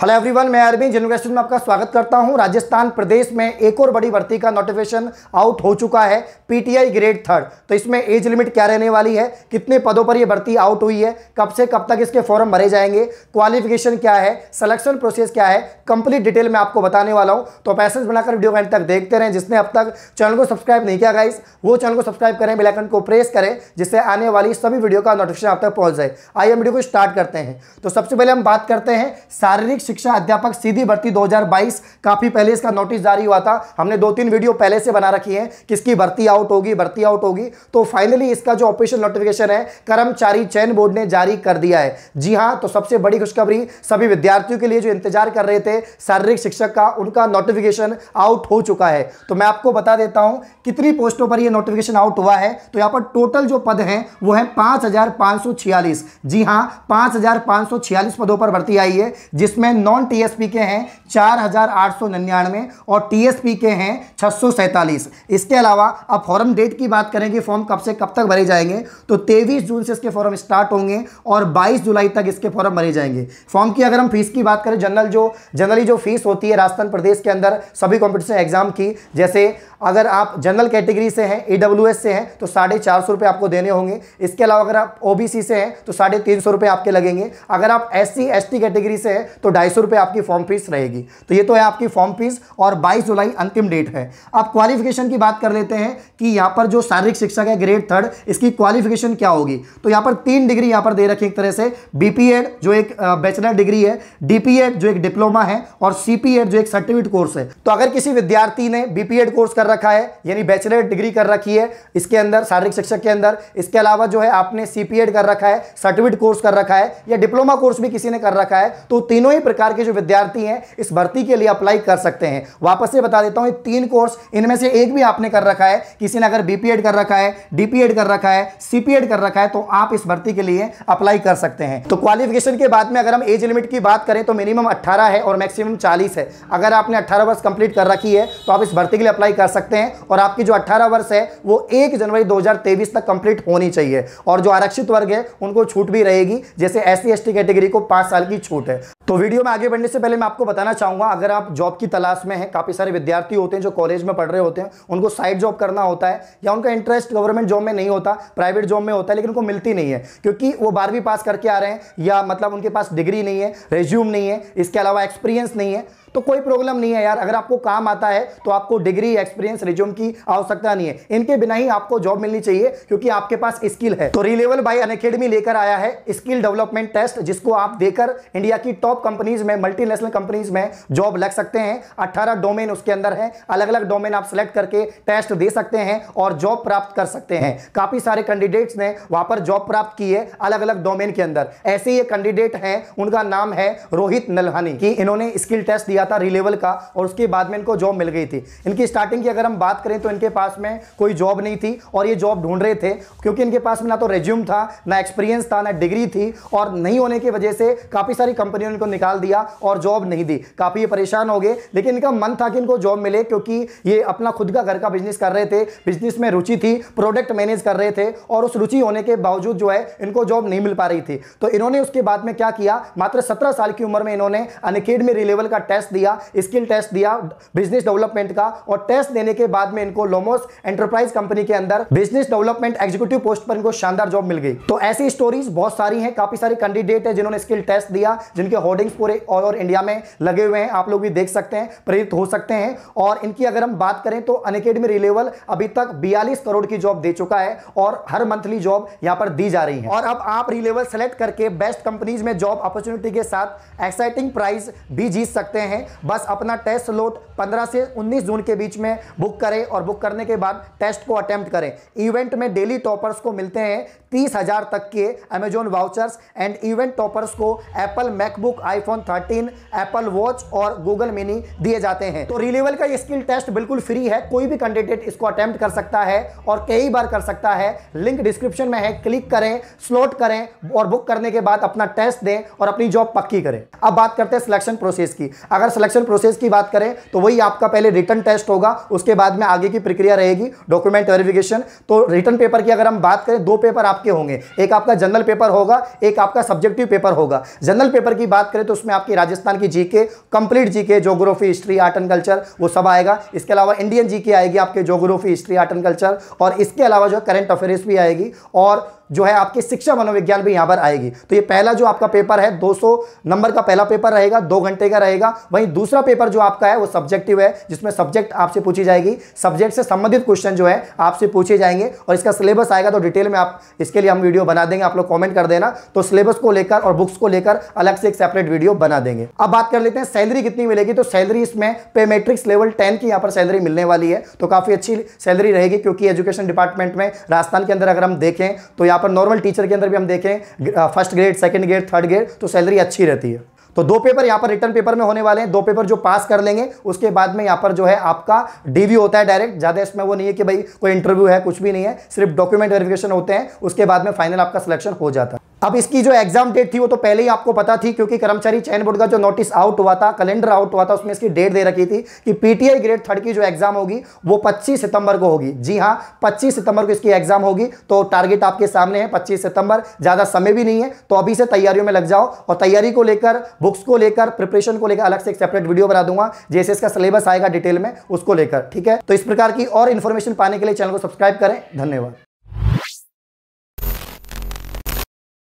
hello everyone मैं Arvind general में आपका स्वागत करता हूं राजस्थान प्रदेश में एक और बड़ी भर्ती का नोटिफिकेशन आउट हो चुका है पीटीआई ग्रेड थर्ड तो इसमें एज लिमिट क्या रहने वाली है कितने पदों पर यह भर्ती आउट हुई है कब से कब तक इसके फॉर्म भरे जाएंगे क्वालिफिकेशन क्या है सिलेक्शन प्रोसेस क्या है कंप्लीट डिटेल मैं आपको बताने वाला हूँ तो पैसेज बनाकर वीडियो एंड तक देखते रहें जिसने अब तक चैनल को सब्सक्राइब नहीं किया गाइस वो चैनल को सब्सक्राइब करें बिलाइकन को प्रेस करें जिससे आने वाली सभी वीडियो का नोटिफिकेशन आप तक पहुँच जाए आइए वीडियो को स्टार्ट करते हैं तो सबसे पहले हम बात करते हैं शारीरिक शिक्षा अध्यापक सीधी भर्ती 2022 काफी पहले इसका नोटिस जारी हुआ था हमने दो तीन वीडियो पहले से बना रखी हैं किसकी भर्ती आउट होगी भर्ती आउट होगी तो फाइनली इसका जो ऑफिशियल नोटिफिकेशन है कर्मचारी चयन बोर्ड ने जारी कर दिया है जी हाँ तो सबसे बड़ी खुशखबरी सभी विद्यार्थियों के लिए जो इंतजार कर रहे थे शारीरिक शिक्षक का उनका नोटिफिकेशन आउट हो चुका है तो मैं आपको बता देता हूं कितनी पोस्टों पर यह नोटिफिकेशन आउट हुआ है तो यहां पर टोटल जो पद हैं वो है पांच जी हाँ पांच पदों पर भर्ती आई है जिसमें नॉन टीएसपी के हैं चार हजार आठ सौ निन्यानवे और टीएसपी के हैं छः सौ सैंतालीस इसके अलावा अब फॉर्म डेट की बात करें कि फॉर्म कब से कब तक भरे जाएंगे तो तेईस जून से इसके फॉर्म स्टार्ट होंगे और बाईस जुलाई तक इसके फॉर्म भरे जाएंगे फॉर्म की अगर हम फीस की बात करें जनरल जो जनरली जो फीस होती है राजस्थान प्रदेश के अंदर सभी कॉम्पिटिशन एग्जाम की जैसे अगर आप जनरल कैटेगरी से हैं ई से हैं तो साढ़े चार सौ रुपये आपको देने होंगे इसके अलावा अगर आप ओबीसी से हैं तो साढ़े तीन सौ रुपये आपके लगेंगे अगर आप एस सी कैटेगरी से हैं तो ढाई ढाई आपकी फॉर्म फीस रहेगी तो ये तो है आपकी फॉर्म फीस और बाईस जुलाई अंतिम डेट है अब क्वालिफिकेशन की बात कर लेते हैं कि यहाँ पर जो शारीरिक शिक्षक है ग्रेड थर्ड इसकी क्वालिफिकेशन क्या होगी तो यहाँ पर तीन डिग्री यहाँ पर दे रखी एक तरह से बी जो एक बैचलर डिग्री है डी जो एक डिप्लोमा है और सी जो एक सर्टिफिकेट कोर्स है तो अगर किसी विद्यार्थी ने बी कोर्स कर रखा है यानी बैचलर डिग्री कर रखी है इसके अंदर शारीरिक शिक्षक के अंदर इसके अलावा जो है आपने सी कर रखा है सर्टिफिकेट कोर्स कर रखा है या डिप्लोमा कोर्स भी किसी ने कर रखा है तो तीनों ही प्रकार के जो विद्यार्थी हैं इस भर्ती के लिए अप्लाई कर सकते हैं वापस से बता देता हूँ तीन कोर्स इनमें से एक भी आपने कर रखा है किसी ने अगर बी कर रखा है डी कर रखा है सी कर रखा है तो आप इस भर्ती के लिए अप्लाई कर सकते हैं तो क्वालिफिकेशन के बाद में अगर हम एज लिमिट की बात करें तो मिनिमम अट्ठारह है और मैक्सिमम चालीस है अगर आपने अट्ठारह वर्ष कंप्लीट कर रखी है तो आप इस भर्ती के लिए अप्लाई कर सकते हैं और आपकी जो अट्ठारह वर्ष है वो एक जनवरी दो तक कंप्लीट होनी चाहिए और जो आरक्षित वर्ग है उनको छूट भी रहेगी जैसे एस सी कैटेगरी को पांच साल की छूट है तो वीडियो में आगे बढ़ने से पहले मैं आपको बताना चाहूंगा अगर आप जॉब की तलाश में हैं काफ़ी सारे विद्यार्थी होते हैं जो कॉलेज में पढ़ रहे होते हैं उनको साइड जॉब करना होता है या उनका इंटरेस्ट गवर्नमेंट जॉब में नहीं होता प्राइवेट जॉब में होता है लेकिन उनको मिलती नहीं है क्योंकि वो बारहवीं पास करके आ रहे हैं या मतलब उनके पास डिग्री नहीं है रेज्यूम नहीं है इसके अलावा एक्सपीरियंस नहीं है तो कोई प्रॉब्लम नहीं है यार अगर आपको काम आता है तो आपको डिग्री एक्सपीरियंस रिज्यूम की आवश्यकता नहीं है इनके बिना ही आपको जॉब मिलनी चाहिए क्योंकि आपके पास स्किल है तो रिलेवल बाई अनकेडमी लेकर आया है स्किल डेवलपमेंट टेस्ट जिसको आप देकर इंडिया की टॉप कंपनीज में मल्टी कंपनीज में जॉब लग सकते हैं अट्ठारह डोमेन उसके अंदर है अलग अलग डोमेन आप सिलेक्ट करके टेस्ट दे सकते हैं और जॉब प्राप्त कर सकते हैं काफी सारे कैंडिडेट्स ने वहां पर जॉब प्राप्त की है अलग अलग डोमेन के अंदर ऐसे ही कैंडिडेट हैं उनका नाम है रोहित नलहानी की इन्होंने स्किल टेस्ट दिया किया था रिलेवल का और उसके बाद में इनको जॉब मिल गई थी इनकी स्टार्टिंग की अगर हम बात करें तो इनके पास में कोई जॉब नहीं थी और ये जॉब ढूंढ रहे थे क्योंकि इनके पास में ना तो रेज्यूम था ना एक्सपीरियंस था ना डिग्री थी और नहीं होने की वजह से काफ़ी सारी कंपनियों ने इनको निकाल दिया और जॉब नहीं दी काफ़ी ये परेशान हो गए लेकिन इनका मन था कि इनको जॉब मिले क्योंकि ये अपना खुद का घर का बिजनेस कर रहे थे बिजनेस में रुचि थी प्रोडक्ट मैनेज कर रहे थे और उस रुचि होने के बावजूद जो है इनको जॉब नहीं मिल पा रही थी तो इन्होंने उसके बाद में क्या किया मात्र सत्रह साल की उम्र में इन्होंने अनकेडमी रिलेवल का टेस्ट दिया स्किल टेस्ट दिया बिजनेस डेवलपमेंट का और टेस्ट देने के बाद में इनको लोमोस एंटरप्राइज कंपनी के अंदर बिजनेस डेवलपमेंट एग्जीक्यूटिव पोस्ट पर इनको शानदार जॉब मिल गई तो ऐसी स्टोरीज बहुत सारी हैं काफी सारे कैंडिडेट है जिन्होंने स्किल टेस्ट दिया जिनके होर्डिंग्स पूरे ऑल ओवर इंडिया में लगे हुए हैं आप लोग भी देख सकते हैं प्रेरित हो सकते हैं और इनकी अगर हम बात करें तो अनकेडमी रिलेवल अभी तक बयालीस करोड़ की जॉब दे चुका है और हर मंथली जॉब यहां पर दी जा रही है और अब आप रिलेवल सेलेक्ट करके बेस्ट कंपनीज में जॉब अपॉर्चुनिटी के साथ एक्साइटिंग प्राइस भी जीत सकते हैं बस अपना टेस्ट लोट 15 से 19 जून के बीच में बुक करें और बुक करने के बाद टेस्ट को अटैम्प्ट करें इवेंट में डेली टॉपर्स को मिलते हैं तीस हजार तक के Amazon vouchers and event toppers को Apple MacBook iPhone 13, Apple Watch और गूगल मिनी दिए जाते हैं तो रिलेवल का ये स्किल टेस्ट बिल्कुल फ्री है कोई भी कैंडिडेट इसको अटैम्प्ट कर सकता है और कई बार कर सकता है लिंक डिस्क्रिप्शन में है क्लिक करें स्लोट करें और बुक करने के बाद अपना टेस्ट दें और अपनी जॉब पक्की करें अब बात करते हैं सिलेक्शन प्रोसेस की अगर अगर सिलेक्शन प्रोसेस की बात करें तो वही आपका पहले रिटर्न टेस्ट होगा उसके बाद में आगे की प्रक्रिया रहेगी डॉक्यूमेंट वेरिफिकेशन तो रिटर्न पेपर की अगर हम बात करें दो पेपर आपके होंगे एक आपका जनरल पेपर होगा एक आपका सब्जेक्टिव पेपर होगा जनरल पेपर की बात करें तो उसमें आपकी राजस्थान की GK complete GK geography history art and culture वो सब आएगा इसके अलावा इंडियन जीके आएगी आपके geography history art and culture और इसके अलावा जो करंट अफेयर्स भी आएगी और जो है आपकी शिक्षा मनोविज्ञान भी यहां पर आएगी तो ये पहला जो आपका पेपर है 200 नंबर का पहला पेपर रहेगा दो घंटे का रहेगा वहीं दूसरा पेपर जो आपका है वो सब्जेक्टिव है जिसमें सब्जेक्ट आपसे पूछी जाएगी सब्जेक्ट से संबंधित क्वेश्चन जो है आपसे पूछे जाएंगे और इसका सिलेबस आएगा तो डिटेल में आप इसके लिए हम वीडियो बना देंगे आप लोग कॉमेंट कर देना तो सिलेबस को लेकर और बुक्स को लेकर अलग से एक सेपरेट वीडियो बना देंगे अब बात कर लेते हैं सैलरी कितनी मिलेगी तो सैलरी इसमें पेमेट्रिक्स लेवल टेन की यहाँ पर सैलरी मिलने वाली है तो काफ़ी अच्छी सैलरी रहेगी क्योंकि एजुकेशन डिपार्टमेंट में राजस्थान के अंदर अगर हम देखें तो यहाँ यहाँ पर नॉर्मल टीचर के अंदर भी हम देखें first grade second grade third grade तो सैलरी अच्छी रहती है तो दो पेपर यहाँ पर रिटर्न पेपर में होने वाले हैं दो पेपर जो पास कर लेंगे उसके बाद में यहाँ पर जो है आपका डीवी होता है डायरेक्ट ज़्यादा इसमें वो नहीं है कि भाई कोई इंटरव्यू है कुछ भी नहीं है सिर्फ डॉक्यूमेंट वेरिफिकेशन होते हैं उसके बाद में फाइनल आपका सिलेक्शन हो जाता है अब इसकी जो एग्जाम डेट थी वो तो पहले ही आपको पता थी क्योंकि कर्मचारी चयन बोर्ड का जो नोटिस आउट हुआ था कैलेंडर आउट हुआ था उसमें इसकी डेट दे रखी थी कि पीटीआई ग्रेड थर्ड की जो एग्जाम होगी वो 25 सितंबर को होगी जी हाँ 25 सितंबर को इसकी एग्जाम होगी तो टारगेट आपके सामने है 25 सितंबर ज़्यादा समय भी नहीं है तो अभी से तैयारियों में लग जाओ और तैयारी को लेकर बुक्स को लेकर प्रिपरेशन को लेकर अलग से एक सेपरेट वीडियो बना दूंगा जैसे इसका सिलेबस आएगा डिटेल में उसको लेकर ठीक है तो इस प्रकार की और इन्फॉर्मेशन पाने के लिए चैनल को सब्सक्राइब करें धन्यवाद